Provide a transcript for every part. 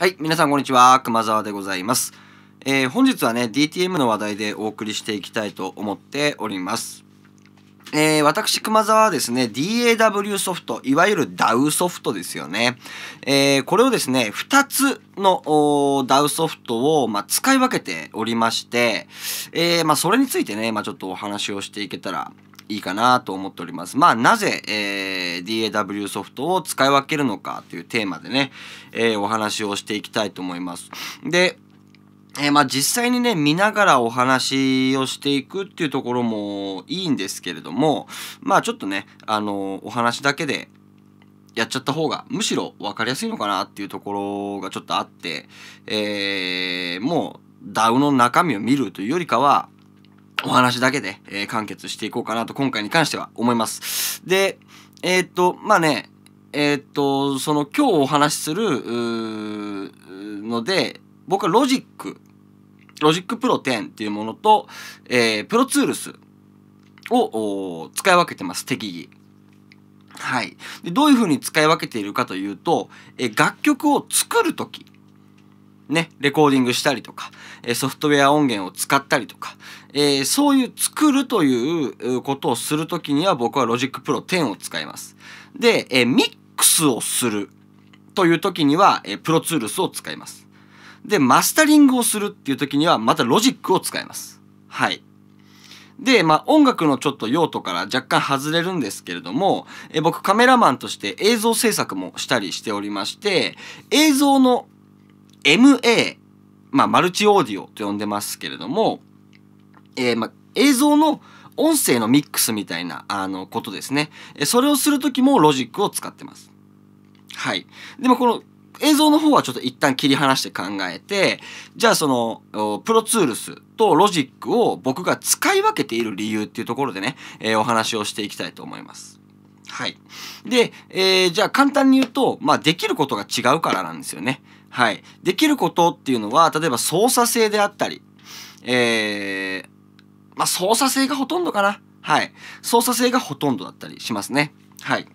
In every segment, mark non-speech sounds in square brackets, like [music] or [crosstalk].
はい、皆さんこんにちは。熊沢でございます。えー、本日はね、DTM の話題でお送りしていきたいと思っております。えー、私、熊沢はですね、DAW ソフト、いわゆる DAW ソフトですよね。えー、これをですね、2つの DAW ソフトを、まあ、使い分けておりまして、えまあ、それについてね、まあ、ちょっとお話をしていけたらいいかなと思っております。まあ、なぜ、えー、DAW ソフトを使い分けるのかというテーマでね、えー、お話をしていきたいと思います。で、えー、まあ実際にね、見ながらお話をしていくっていうところもいいんですけれども、まあちょっとね、あのお話だけでやっちゃった方がむしろ分かりやすいのかなっていうところがちょっとあって、えー、もう DAW の中身を見るというよりかは、お話だけで、えー、完結していこうかなと今回に関しては思います。で、えー、っと、まあね、えー、っと、その今日お話しするので、僕はロジック、ロジックプロ10っていうものと、えー、プロツールスを使い分けてます、適宜。はい。でどういうふうに使い分けているかというと、え楽曲を作るとき、ね、レコーディングしたりとか、えソフトウェア音源を使ったりとか、えー、そういう作るということをするときには僕は Logic Pro 10を使います。で、えミックスをするというときには、えー、プロツールスを使います。で、マスタリングをするっていうときにはまた Logic を使います。はい。で、まあ、音楽のちょっと用途から若干外れるんですけれども、え僕カメラマンとして映像制作もしたりしておりまして、映像の MA、まあ、マルチオーディオと呼んでますけれども、えー、まあ、映像の音声のミックスみたいなあのことですね。それをする時もロジックを使ってます。はい。でもこの映像の方はちょっと一旦切り離して考えて、じゃあその、プロツールスとロジックを僕が使い分けている理由っていうところでね、えー、お話をしていきたいと思います。はい。で、えー、じゃあ簡単に言うと、まあできることが違うからなんですよね。はい、できることっていうのは例えば操作性であったり、えー、まあ、操作性がほとんどかな、はい、操作性がほとんどだったりしますね。はい、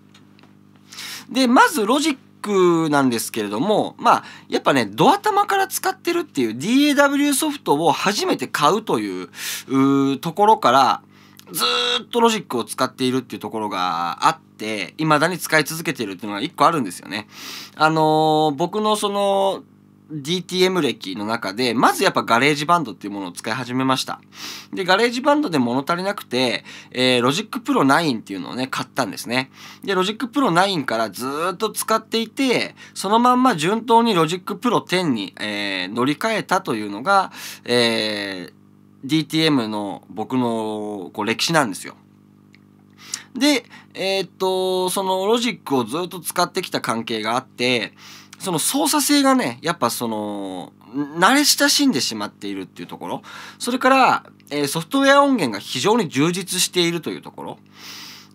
でまずロジックなんですけれどもまあやっぱねドア玉から使ってるっていう DAW ソフトを初めて買うというところからずっとロジックを使っているっていうところがあって未だに使い続けてるっていうのが1個あるんですよね。あの僕のその DTM 歴の中でまずやっぱガレージバンドっていうものを使い始めましたでガレージバンドで物足りなくて、えー、ロジックプロ9っていうのをね買ったんですねでロジックプロ9からずっと使っていてそのまんま順当にロジックプロ10に、えー、乗り換えたというのが、えー DTM の僕のこう歴史なんですよ。で、えー、っと、そのロジックをずっと使ってきた関係があって、その操作性がね、やっぱその、慣れ親しんでしまっているっていうところ、それから、えー、ソフトウェア音源が非常に充実しているというところ、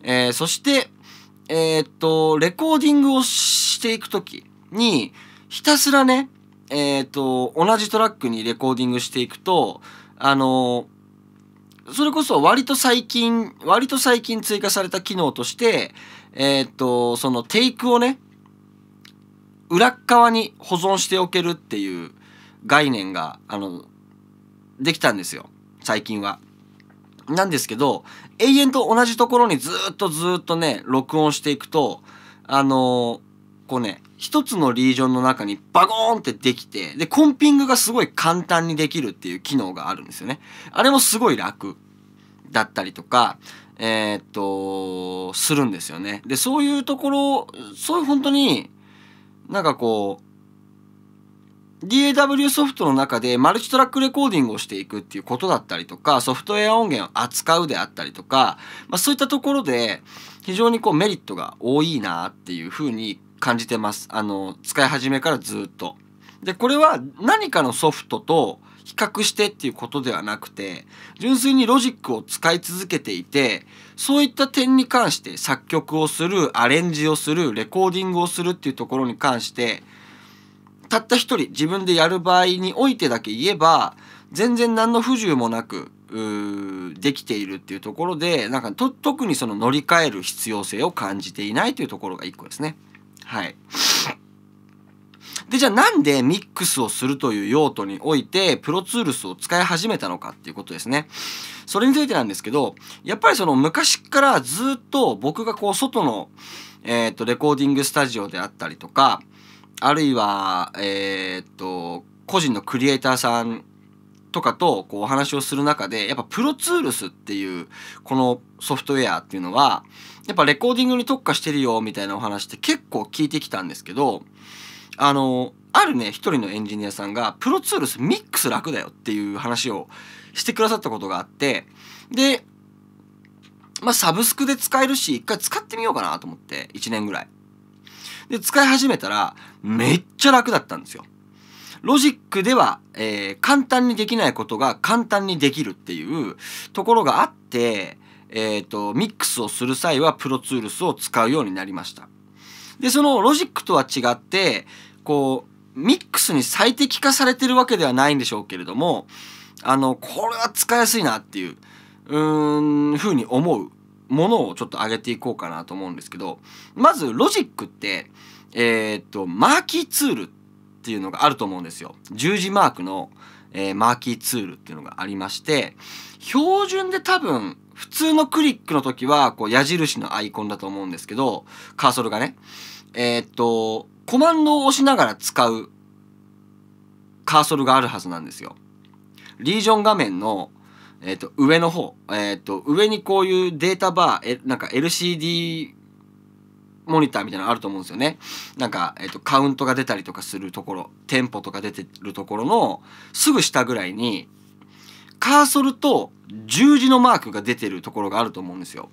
えー、そして、えっと、レコーディングをしていくときに、ひたすらね、えっと、同じトラックにレコーディングしていくと、あのそれこそ割と最近割と最近追加された機能としてえっ、とそのテイクをね裏側に保存しておけるっていう概念があのできたんですよ最近は。なんですけど永遠と同じところにずっとずっとね録音していくとあのこうね、一つのリージョンの中にバゴーンってできて、で、コンピングがすごい簡単にできるっていう機能があるんですよね。あれもすごい楽だったりとか、えー、っと、するんですよね。で、そういうところ、そういう本当に、なんかこう、DAW ソフトの中でマルチトラックレコーディングをしていくっていうことだったりとか、ソフトウェア音源を扱うであったりとか、まあそういったところで非常にこうメリットが多いなっていうふうに感じてます。あの、使い始めからずっと。で、これは何かのソフトと比較してっていうことではなくて、純粋にロジックを使い続けていて、そういった点に関して作曲をする、アレンジをする、レコーディングをするっていうところに関して、たった一人自分でやる場合においてだけ言えば、全然何の不自由もなく、できているっていうところで、なんか特にその乗り換える必要性を感じていないというところが1個ですね。はい。で、じゃあなんでミックスをするという用途において、プロツールスを使い始めたのかっていうことですね。それについてなんですけど、やっぱりその昔からずっと僕がこう外の、えっ、ー、と、レコーディングスタジオであったりとか、あるいは、えっ、ー、と、個人のクリエイターさんとかとこうお話をする中でやっぱプロツールスっていうこのソフトウェアっていうのはやっぱレコーディングに特化してるよみたいなお話って結構聞いてきたんですけどあのあるね一人のエンジニアさんがプロツールスミックス楽だよっていう話をしてくださったことがあってでまあサブスクで使えるし一回使ってみようかなと思って1年ぐらいで使い始めたらめっちゃ楽だったんですよロジックでは、えー、簡単にできないことが簡単にできるっていうところがあって、えーと、とミックスをする際はプロツールスを使うようになりました。でそのロジックとは違ってこうミックスに最適化されてるわけではないんでしょうけれどもあのこれは使いやすいなっていううんふうに思うものをちょっと上げていこうかなと思うんですけどまずロジックってえっ、ー、とマーキーツールってっていうのがあると思うんですよ。十字マークの、えー、マーキーツールっていうのがありまして、標準で多分、普通のクリックの時は、こう、矢印のアイコンだと思うんですけど、カーソルがね、えー、っと、コマンドを押しながら使うカーソルがあるはずなんですよ。リージョン画面の、えー、と上の方、えー、と上にこういうデータバー、えなんか LCD モニターみたいなのあると思うんですよね。なんか、えっと、カウントが出たりとかするところ、テンポとか出てるところの、すぐ下ぐらいに、カーソルと十字のマークが出てるところがあると思うんですよ。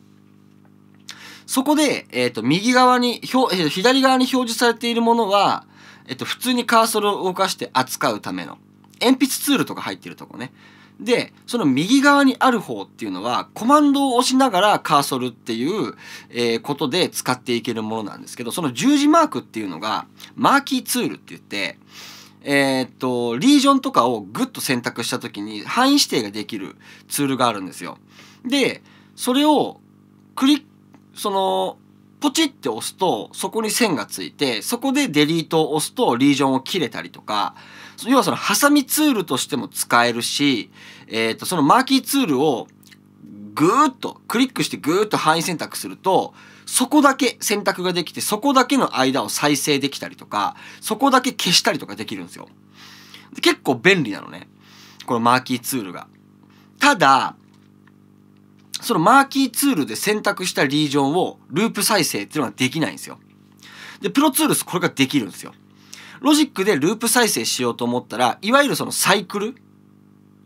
そこで、えっ、と、右側に、表、え左側に表示されているものは、えっと、普通にカーソルを動かして扱うための、鉛筆ツールとか入ってるとこね。で、その右側にある方っていうのは、コマンドを押しながらカーソルっていう、えー、ことで使っていけるものなんですけど、その十字マークっていうのが、マーキーツールって言って、えー、っと、リージョンとかをグッと選択した時に範囲指定ができるツールがあるんですよ。で、それをクリック、その、ポチって押すとそこに線がついてそこでデリートを押すとリージョンを切れたりとか要はそのハサミツールとしても使えるし、えー、とそのマーキーツールをぐーっとクリックしてぐーっと範囲選択するとそこだけ選択ができてそこだけの間を再生できたりとかそこだけ消したりとかできるんですよ。結構便利なのねこのマーキーツールが。ただそのマーキーツールで選択したリージョンをループ再生っていうのができないんですよ。で、プロツールスこれができるんですよ。ロジックでループ再生しようと思ったら、いわゆるそのサイクル、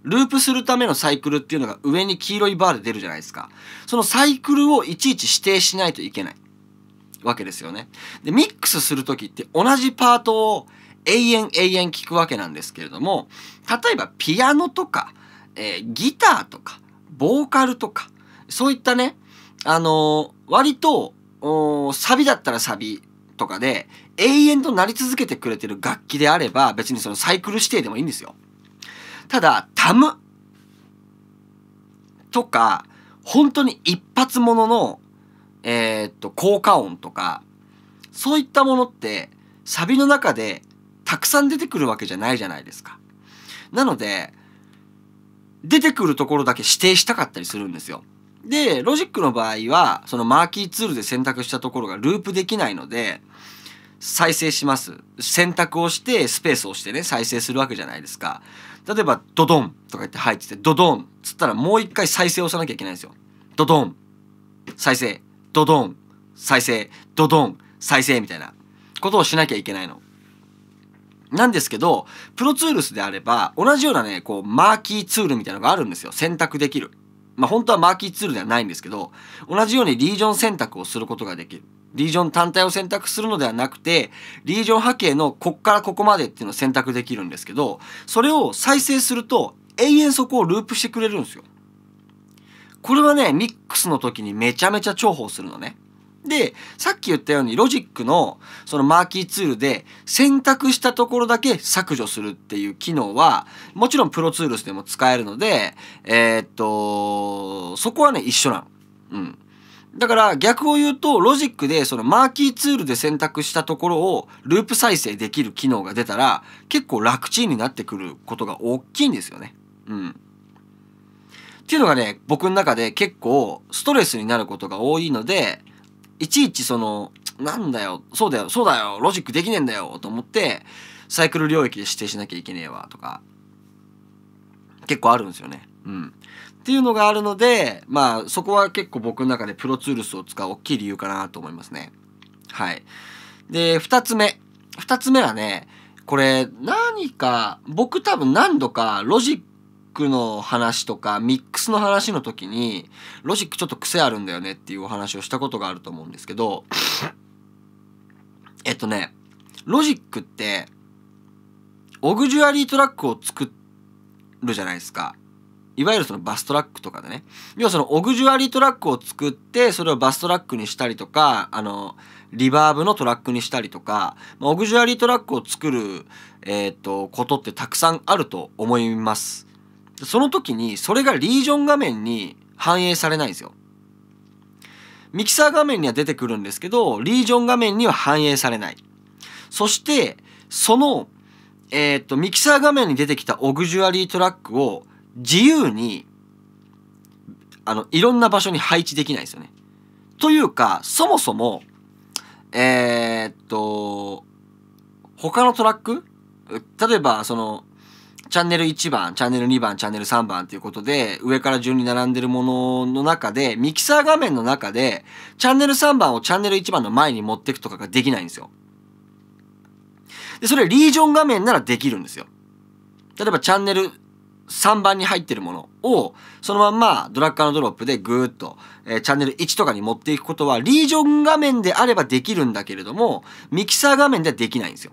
ループするためのサイクルっていうのが上に黄色いバーで出るじゃないですか。そのサイクルをいちいち指定しないといけないわけですよね。で、ミックスする時って同じパートを永遠永遠聞くわけなんですけれども、例えばピアノとか、えー、ギターとか、ボーカルとか、そういったね、あのー、割と、サビだったらサビとかで、永遠となり続けてくれてる楽器であれば、別にそのサイクル指定でもいいんですよ。ただ、タムとか、本当に一発ものの、えー、っと、効果音とか、そういったものって、サビの中でたくさん出てくるわけじゃないじゃないですか。なので、出てくるところだけ指定したかったりするんですよ。で、ロジックの場合は、そのマーキーツールで選択したところがループできないので、再生します。選択をして、スペースをしてね、再生するわけじゃないですか。例えば、ドドンとか言って入ってて、ドドンっつったらもう一回再生を押さなきゃいけないんですよ。ドドン、再生、ドドン、再生、ドドン、再生みたいなことをしなきゃいけないの。なんですけど、プロツールスであれば、同じようなね、こう、マーキーツールみたいなのがあるんですよ。選択できる。まあ、本当はマーキーツールではないんですけど、同じようにリージョン選択をすることができる。リージョン単体を選択するのではなくて、リージョン波形のこっからここまでっていうのを選択できるんですけど、それを再生すると永遠そこをループしてくれるんですよ。これはね、ミックスの時にめちゃめちゃ重宝するのね。で、さっき言ったようにロジックのそのマーキーツールで選択したところだけ削除するっていう機能は、もちろんプロツールスでも使えるので、えー、っと、そこはね、一緒なの。うん。だから逆を言うとロジックでそのマーキーツールで選択したところをループ再生できる機能が出たら結構楽ちんになってくることが大きいんですよね。うん。っていうのがね僕の中で結構ストレスになることが多いのでいちいちそのなんだよそうだよそうだよロジックできねえんだよと思ってサイクル領域で指定しなきゃいけねえわとか結構あるんですよね。うん、っていうのがあるのでまあそこは結構僕の中でプロツールスを使う大きい理由かなと思いますね。はい。で2つ目2つ目はねこれ何か僕多分何度かロジックの話とかミックスの話の時にロジックちょっと癖あるんだよねっていうお話をしたことがあると思うんですけど [laughs] えっとねロジックってオグジュアリートラックを作るじゃないですか。いわゆるそのバストラックとかでね。要はそのオグジュアリートラックを作って、それをバストラックにしたりとか、あの、リバーブのトラックにしたりとか、まオグジュアリートラックを作る、えっ、ー、と、ことってたくさんあると思います。その時にそれがリージョン画面に反映されないんですよ。ミキサー画面には出てくるんですけど、リージョン画面には反映されない。そして、その、えー、っと、ミキサー画面に出てきたオグジュアリートラックを自由に、あの、いろんな場所に配置できないですよね。というか、そもそも、えー、っと、他のトラック例えば、その、チャンネル1番、チャンネル2番、チャンネル3番ということで、上から順に並んでるものの中で、ミキサー画面の中で、チャンネル3番をチャンネル1番の前に持っていくとかができないんですよ。で、それリージョン画面ならできるんですよ。例えばチャンネル3番に入ってるものを、そのまんまドラッカーのドロップでぐーっと、えー、チャンネル1とかに持っていくことは、リージョン画面であればできるんだけれども、ミキサー画面ではできないんですよ。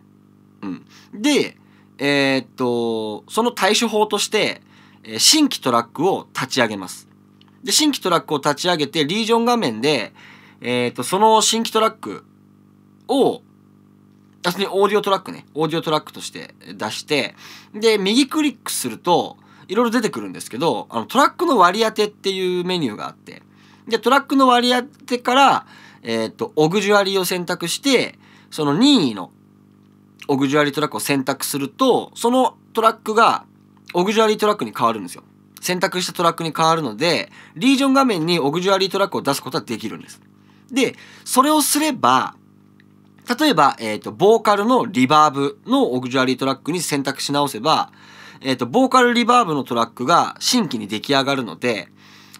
うん。で、えー、っと、その対処法として、新規トラックを立ち上げます。で、新規トラックを立ち上げて、リージョン画面で、えー、っと、その新規トラックを、あ、それオーディオトラックね、オーディオトラックとして出して、で、右クリックすると、いろいろ出てくるんですけど、あの、トラックの割り当てっていうメニューがあって、で、トラックの割り当てから、えー、っと、オグジュアリーを選択して、その任意のオグジュアリートラックを選択するとそのトラックがオグジュアリートラックに変わるんですよ選択したトラックに変わるのでリージョン画面にオグジュアリートラックを出すことはできるんですでそれをすれば例えば、えっ、ー、と、ボーカルのリバーブのオグジュアリートラックに選択し直せば、えっ、ー、と、ボーカルリバーブのトラックが新規に出来上がるので、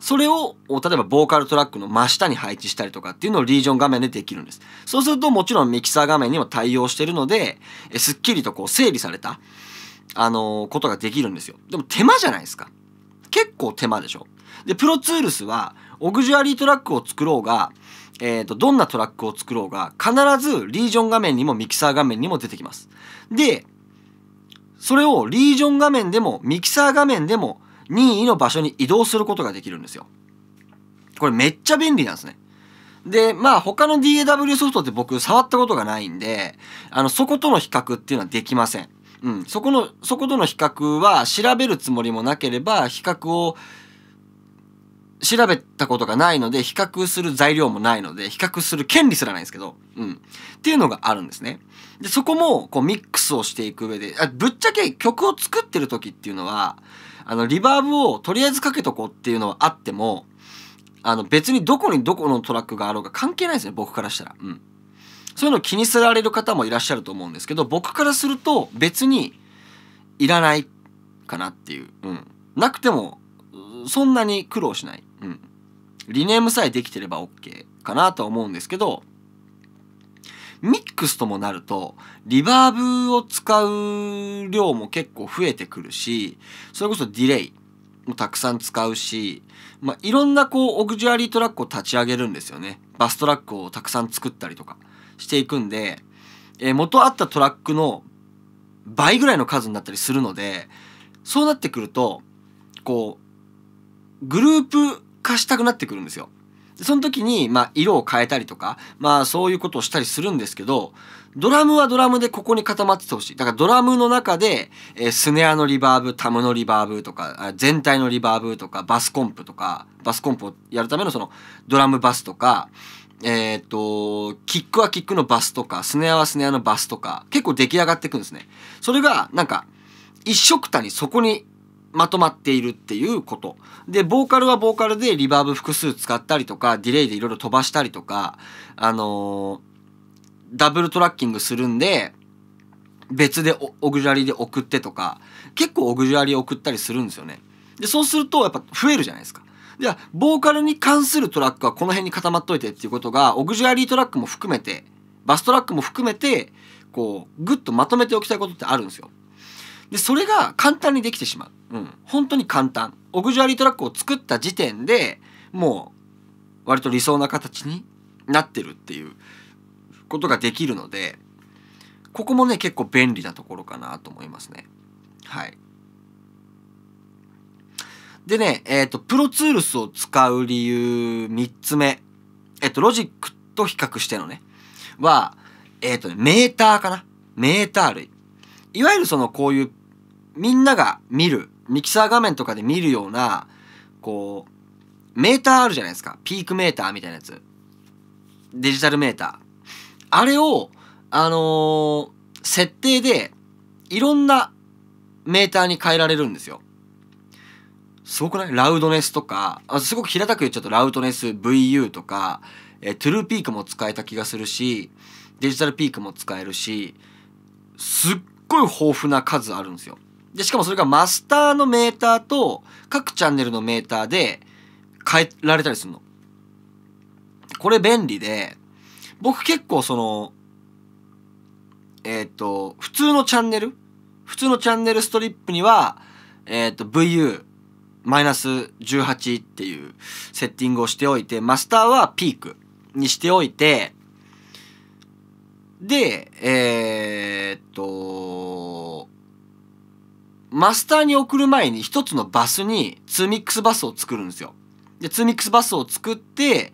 それを、例えばボーカルトラックの真下に配置したりとかっていうのをリージョン画面でできるんです。そうするともちろんミキサー画面にも対応してるので、えすっきりとこう整備された、あのー、ことができるんですよ。でも手間じゃないですか。結構手間でしょ。で、プロツールスは、オグジュアリートラックを作ろうが、えーとどんなトラックを作ろうが必ずリージョン画面にもミキサー画面にも出てきます。でそれをリージョン画面でもミキサー画面でも任意の場所に移動することができるんですよ。これめっちゃ便利なんですね。で、まあ他の DAW ソフトって僕触ったことがないんで、あの、そことの比較っていうのはできません。うん。そこの、そことの比較は調べるつもりもなければ、比較を調べたことがないので、比較する材料もないので、比較する権利すらないんですけど、うん。っていうのがあるんですね。でそこもこうミックスをしていく上であぶっちゃけ曲を作ってる時っていうのはあのリバーブをとりあえずかけとこうっていうのはあってもあの別にどこにどこのトラックがあろうが関係ないですね僕からしたら、うん、そういうの気にせられる方もいらっしゃると思うんですけど僕からすると別にいらないかなっていう、うん、なくてもそんなに苦労しない、うん、リネームさえできてれば OK かなとは思うんですけどミックスともなると、リバーブを使う量も結構増えてくるし、それこそディレイもたくさん使うし、まあ、いろんなこう、オグジュアリートラックを立ち上げるんですよね。バストラックをたくさん作ったりとかしていくんで、えー、元あったトラックの倍ぐらいの数になったりするので、そうなってくると、こう、グループ化したくなってくるんですよ。その時に、まあ、色を変えたりとか、まあ、そういうことをしたりするんですけど、ドラムはドラムでここに固まっててほしい。だからドラムの中で、えー、スネアのリバーブ、タムのリバーブとか、全体のリバーブとか、バスコンプとか、バスコンプをやるためのそのドラムバスとか、えっ、と、キックはキックのバスとか、スネアはスネアのバスとか、結構出来上がっていくんですね。それが、なんか、一色たにそこにまとまっているっていうこと。で、ボーカルはボーカルでリバーブ複数使ったりとか、ディレイでいろいろ飛ばしたりとか、あのー、ダブルトラッキングするんで、別でオグジュアリーで送ってとか、結構オグジュアリー送ったりするんですよね。で、そうするとやっぱ増えるじゃないですか。じゃあ、ボーカルに関するトラックはこの辺に固まっといてっていうことが、オグジュアリートラックも含めて、バストラックも含めて、こう、ぐっとまとめておきたいことってあるんですよ。でそれが簡単にできてしまう、うん、本当に簡単オグジュアリートラックを作った時点でもう割と理想な形になってるっていうことができるのでここもね結構便利なところかなと思いますねはいでねえっ、ー、とプロツールスを使う理由3つ目えっ、ー、とロジックと比較してのねはえっ、ー、とねメーターかなメーター類いわゆるそのこういうみんなが見るミキサー画面とかで見るようなこうメーターあるじゃないですかピークメーターみたいなやつデジタルメーターあれをあのー、設定でいろんなメーターに変えられるんですよすごくないラウドネスとかあすごく平たく言っちゃうとラウドネス VU とかえトゥルーピークも使えた気がするしデジタルピークも使えるしすっごい豊富な数あるんですよで、しかもそれがマスターのメーターと各チャンネルのメーターで変えられたりするの。これ便利で、僕結構その、えっ、ー、と、普通のチャンネル普通のチャンネルストリップには、えっ、ー、と、VU、マイナス18っていうセッティングをしておいて、マスターはピークにしておいて、で、えー、っと、マスターに送る前に一つのバスに2ミックスバスを作るんですよ。で、2ミックスバスを作って、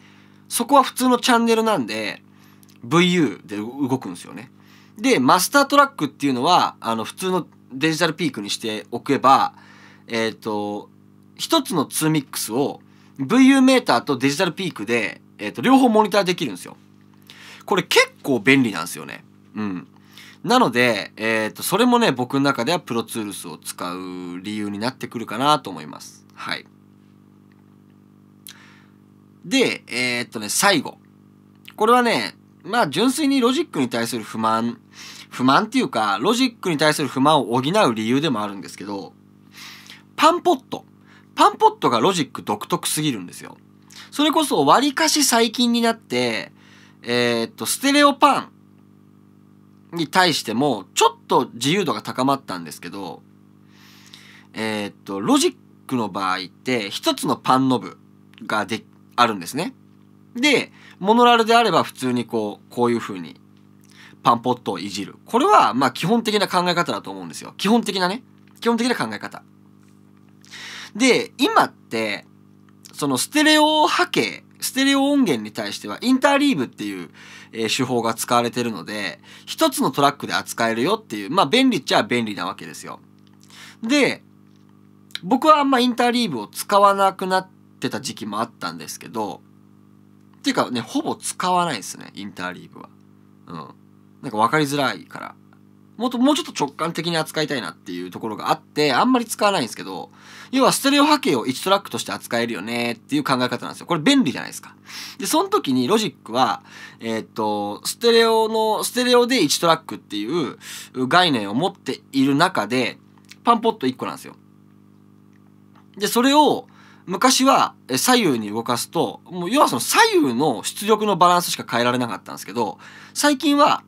そこは普通のチャンネルなんで、VU で動くんですよね。で、マスタートラックっていうのは、あの、普通のデジタルピークにしておけば、えっ、ー、と、一つの2ミックスを VU メーターとデジタルピークで、えっ、ー、と、両方モニターできるんですよ。これ結構便利なんですよね。うん。なので、えっ、ー、と、それもね、僕の中ではプロツールスを使う理由になってくるかなと思います。はい。で、えっ、ー、とね、最後。これはね、まあ、純粋にロジックに対する不満、不満っていうか、ロジックに対する不満を補う理由でもあるんですけど、パンポット。パンポットがロジック独特すぎるんですよ。それこそ、割かし最近になって、えっ、と、ステレオパンに対してもちょっと自由度が高まったんですけどえー、っとロジックの場合って1つのパンノブがであるんですね。でモノラルであれば普通にこうこういう風にパンポットをいじるこれはまあ基本的な考え方だと思うんですよ基本的なね基本的な考え方で今ってそのステレオ波形ステレオ音源に対してはインターリーブっていう、え手法が使われてるので、一つのトラックで扱えるよっていう、まあ便利っちゃ便利なわけですよ。で、僕はあんまインターリーブを使わなくなってた時期もあったんですけど、っていうかね、ほぼ使わないですね、インターリーブは。うん。なんか分かりづらいから。もっと、もうちょっと直感的に扱いたいなっていうところがあって、あんまり使わないんですけど、要はステレオ波形を1トラックとして扱えるよねっていう考え方なんですよ。これ便利じゃないですか。で、その時にロジックは、えー、っと、ステレオの、ステレオで1トラックっていう概念を持っている中で、パンポット1個なんですよ。で、それを、昔は左右に動かすと、もう要はその左右の出力のバランスしか変えられなかったんですけど、最近は、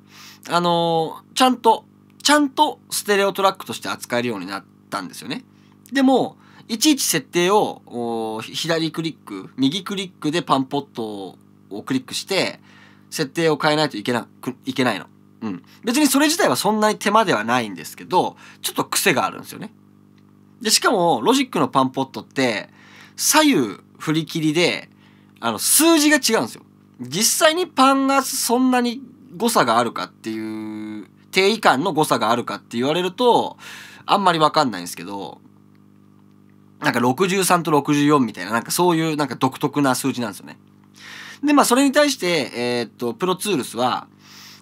あのー、ちゃんとちゃんとステレオトラックとして扱えるようになったんですよね。でも、いちいち設定を左クリック、右クリックでパンポットをクリックして、設定を変えないといけなくいけないの。うん。別にそれ自体はそんなに手間ではないんですけど、ちょっと癖があるんですよね。で、しかも、ロジックのパンポットって、左右振り切りで、あの、数字が違うんですよ。実際にパンがそんなに誤差があるかっていう定位感の誤差があるかって言われるとあんまり分かんないんですけどなんか63と64みたいななんかそういうなんか独特な数字なんですよね。でまあそれに対して、えー、っとプロツールスは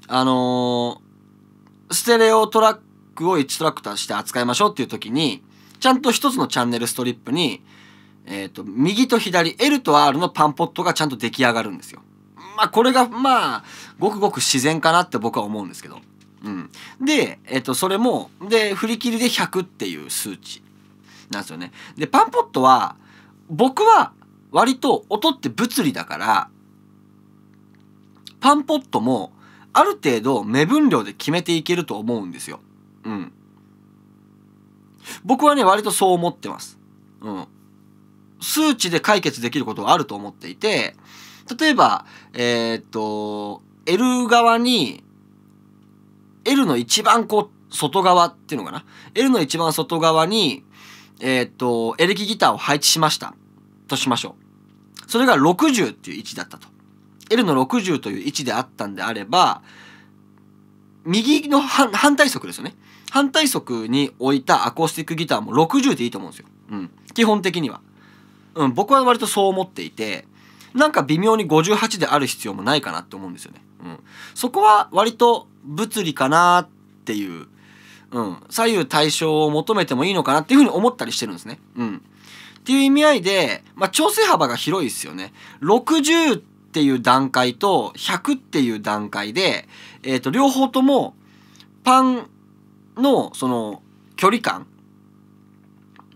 あのー、ステレオトラックを1トラックとして扱いましょうっていう時にちゃんと1つのチャンネルストリップに、えー、っと右と左 L と R のパンポットがちゃんと出来上がるんですよ。まあこれがまあごくごく自然かなって僕は思うんですけど。うん、で、えっと、それもで振り切りで100っていう数値なんですよね。でパンポットは僕は割と音って物理だからパンポットもある程度目分量で決めていけると思うんですよ。うん。僕はね割とそう思ってます。うん。数値で解決できることはあると思っていて例えばえー、っと L 側に L の一番こう外側っていうのかな L の一番外側にえー、っとエレキギターを配置しましたとしましょうそれが60っていう位置だったと L の60という位置であったんであれば右の反対側ですよね反対側に置いたアコースティックギターも60でいいと思うんですよ、うん、基本的には、うん、僕は割とそう思っていてなんか微妙に58である必要もないかなって思うんですよね、うん、そこは割と物理かなっていう、うん、左右対称を求めてもいいのかなっていうふうに思ったりしてるんですね。うん、っていう意味合いで、まあ、調整幅が広いですよね。60っていう段階と100っていう段階で、えー、と両方ともパンのその距離感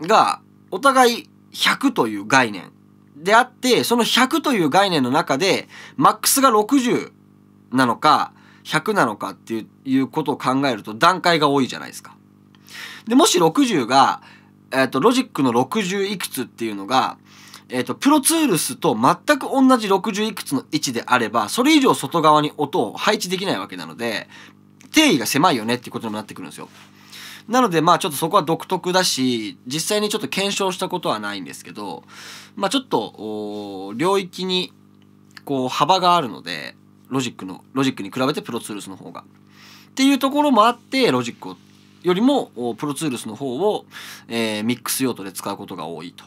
がお互い100という概念であってその100という概念の中でマックスが60なのか100なのかっていうことを考えると段階が多いじゃないですか。でもし60が、えーと、ロジックの60いくつっていうのが、えーと、プロツールスと全く同じ60いくつの位置であればそれ以上外側に音を配置できないわけなので定位が狭いよねっていうことにもなってくるんですよ。なのでまあちょっとそこは独特だし実際にちょっと検証したことはないんですけどまあちょっと領域にこう幅があるのでロジックのロジックに比べてプロツールスの方が。っていうところもあってロジックよりもプロツールスの方を、えー、ミックス用途で使うことが多いと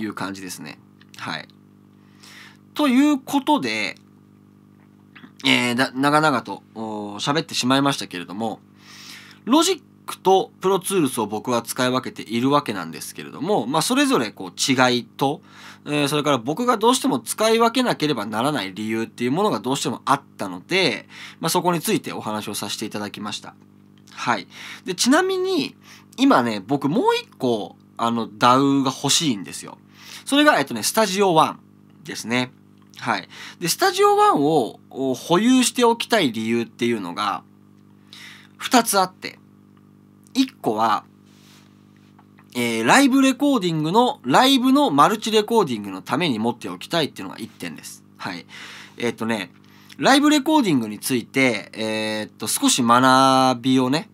いう感じですね。はい。ということで、えー、長々と喋ってしまいましたけれどもロジックとプロツールスを僕は使い分けているわけなんですけれども、まあ、それぞれこう違いと、えー、それから僕がどうしても使い分けなければならない理由っていうものがどうしてもあったので、まあ、そこについてお話をさせていただきました。はい。で、ちなみに、今ね、僕もう一個、あの、ダウが欲しいんですよ。それが、えっとね、スタジオ1ですね。はい。で、スタジオ1を保有しておきたい理由っていうのが、二つあって。個は、えー、ライブレコーディングの、ライブのマルチレコーディングのために持っておきたいっていうのが1点です。はい。えー、っ、とね、ライブレコーディングについて、えー、っと、少し学びをね、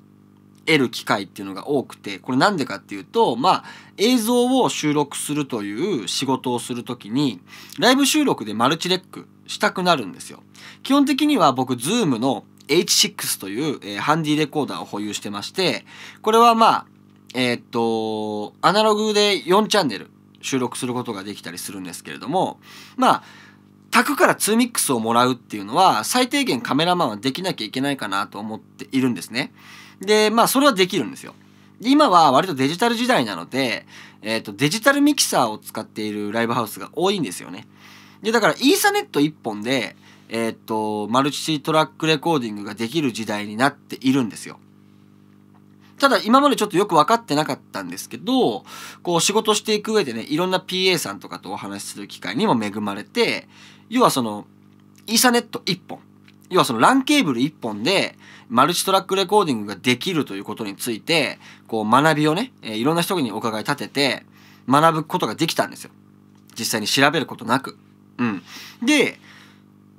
得る機会っていうのが多くて、これなんでかっていうと、まあ、映像を収録するという仕事をする時に、ライブ収録でマルチレックしたくなるんですよ。基本的には僕、ズームの H6 という、えー、ハンディレコーダーを保有してまして、これはまあ、えー、っと、アナログで4チャンネル収録することができたりするんですけれども、まあ、宅から2ミックスをもらうっていうのは最低限カメラマンはできなきゃいけないかなと思っているんですね。で、まあそれはできるんですよ。今は割とデジタル時代なので、えっ、ー、とデジタルミキサーを使っているライブハウスが多いんですよね。で、だからイーサネット1本で、えー、っと、マルチトラックレコーディングができる時代になっているんですよ。ただ今までちょっとよく分かってなかったんですけど、こう仕事していく上でね、いろんな PA さんとかとお話しする機会にも恵まれて、要はその、イーサネット1本、要はその LAN ケーブル1本でマルチトラックレコーディングができるということについて、こう学びをね、えいろんな人にお伺い立てて学ぶことができたんですよ。実際に調べることなく。うん。で、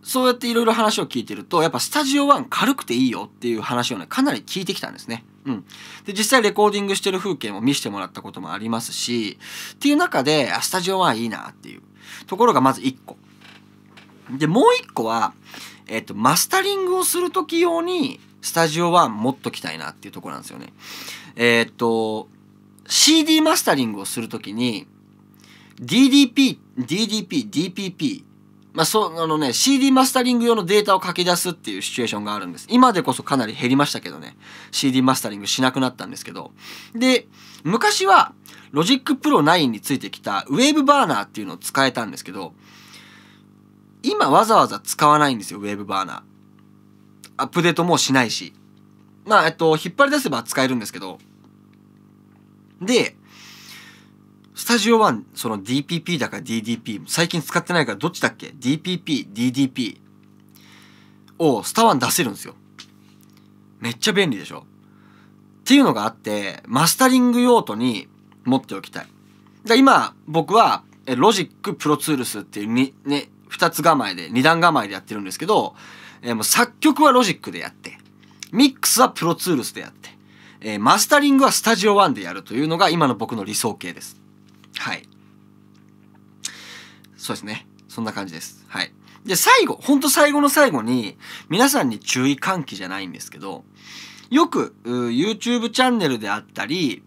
そうやっていろいろ話を聞いてるとやっぱスタジオ1軽くていいよっていう話をねかなり聞いてきたんですね。うん、で実際レコーディングしてる風景も見せてもらったこともありますしっていう中であスタジオ1いいなっていうところがまず1個。でもう1個は、えっと、マスタリングをする時用にスタジオ1持っときたいなっていうところなんですよね。えっと CD マスタリングをする時に DDP、DDP、DPP まあ、そあのね、CD マスタリング用のデータを書き出すっていうシチュエーションがあるんです。今でこそかなり減りましたけどね、CD マスタリングしなくなったんですけど。で、昔は、ロジックプロ9についてきたウェーブバーナーっていうのを使えたんですけど、今わざわざ使わないんですよ、ウェーブバーナー。アップデートもしないし。まあ、えっと、引っ張り出せば使えるんですけど。で、スタジオ1、その DPP だから DDP、最近使ってないからどっちだっけ ?DPP、DDP をスタ1出せるんですよ。めっちゃ便利でしょっていうのがあって、マスタリング用途に持っておきたい。で今、僕は、ロジックプロツールスっていうに、ね、2つ構えで、2段構えでやってるんですけど、えー、もう作曲はロジックでやって、ミックスはプロツールスでやって、えー、マスタリングはスタジオ1でやるというのが今の僕の理想形です。はいそうですねそんな感じですはいで最後ほんと最後の最後に皆さんに注意喚起じゃないんですけどよく YouTube チャンネルであったり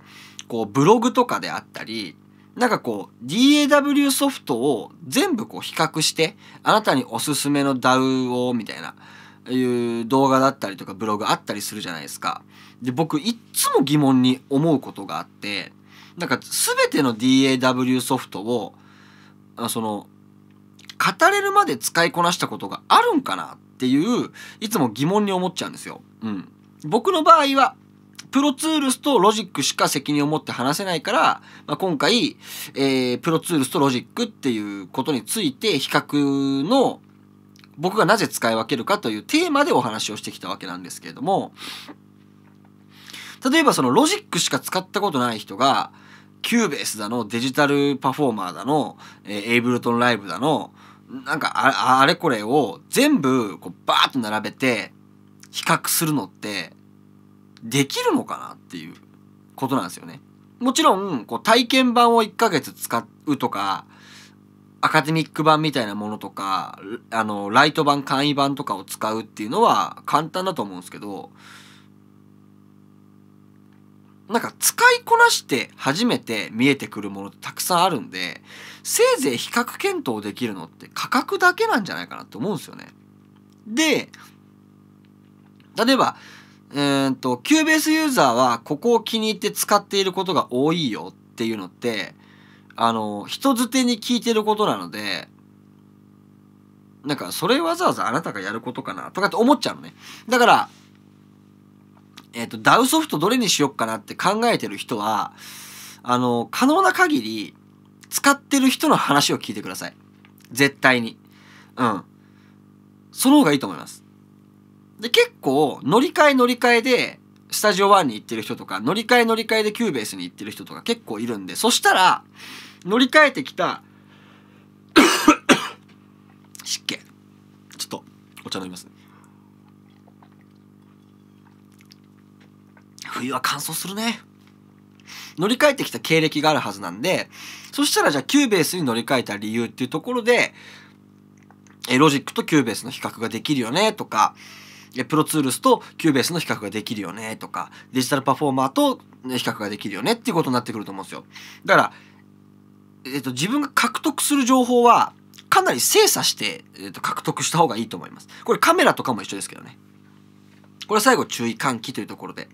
こうブログとかであったりなんかこう DAW ソフトを全部こう比較してあなたにおすすめの DAW をみたいないう動画だったりとかブログあったりするじゃないですか。で僕いっつも疑問に思うことがあってなんかす全ての DAW ソフトをあその語れるまで使いこなしたことがあるんかなっていういつも疑問に思っちゃうんですよ。うん、僕の場合はプロツールスとロジックしか責任を持って話せないから、まあ、今回、えー、プロツールスとロジックっていうことについて比較の僕がなぜ使い分けるかというテーマでお話をしてきたわけなんですけれども例えばそのロジックしか使ったことない人が、キューベースだの、デジタルパフォーマーだの、えー、エイブルトンライブだの、なんかああれこれを全部こうバーッと並べて比較するのってできるのかなっていうことなんですよね。もちろんこう体験版を1ヶ月使うとかアカデミック版みたいなものとかあのライト版簡易版とかを使うっていうのは簡単だと思うんですけどなんか使いこなして初めて見えてくるものってたくさんあるんでせいぜい比較検討できるのって価格だけなんじゃないかなって思うんですよね。で例えばえー、とキューベースユーザーはここを気に入って使っていることが多いよっていうのってあの人づてに聞いてることなのでなんかそれわざわざあなたがやることかなとかって思っちゃうのね。だからえっ、ー、と、ダウソフトどれにしよっかなって考えてる人は、あの、可能な限り、使ってる人の話を聞いてください。絶対に。うん。その方がいいと思います。で、結構、乗り換え乗り換えで、スタジオ1に行ってる人とか、乗り換え乗り換えでキューベースに行ってる人とか結構いるんで、そしたら、乗り換えてきた湿気。[coughs] ちょっと、お茶飲みますね。冬は乾燥するね。乗り換えてきた経歴があるはずなんで、そしたらじゃあキューベースに乗り換えた理由っていうところで、えロジックとキューベースの比較ができるよねとか、プロツールスとキューベースの比較ができるよねとか、デジタルパフォーマーと比較ができるよねっていうことになってくると思うんですよ。だから、えっ、と、自分が獲得する情報は、かなり精査して、えっ、と、獲得した方がいいと思います。これカメラとかも一緒ですけどね。これ最後注意喚起というところで。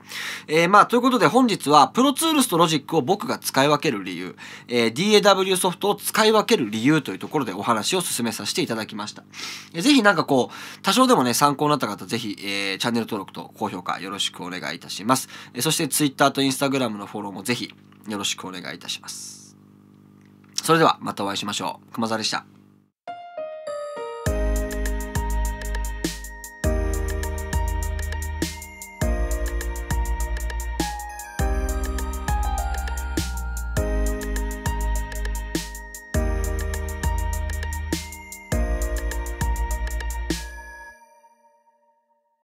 えー、まあ、ということで本日は、プロツールスとロジックを僕が使い分ける理由、えー、DAW ソフトを使い分ける理由というところでお話を進めさせていただきました。えー、ぜひなんかこう、多少でもね、参考になった方、ぜひ、えー、チャンネル登録と高評価よろしくお願いいたします。えー、そして Twitter と Instagram のフォローもぜひよろしくお願いいたします。それでは、またお会いしましょう。熊沢でした。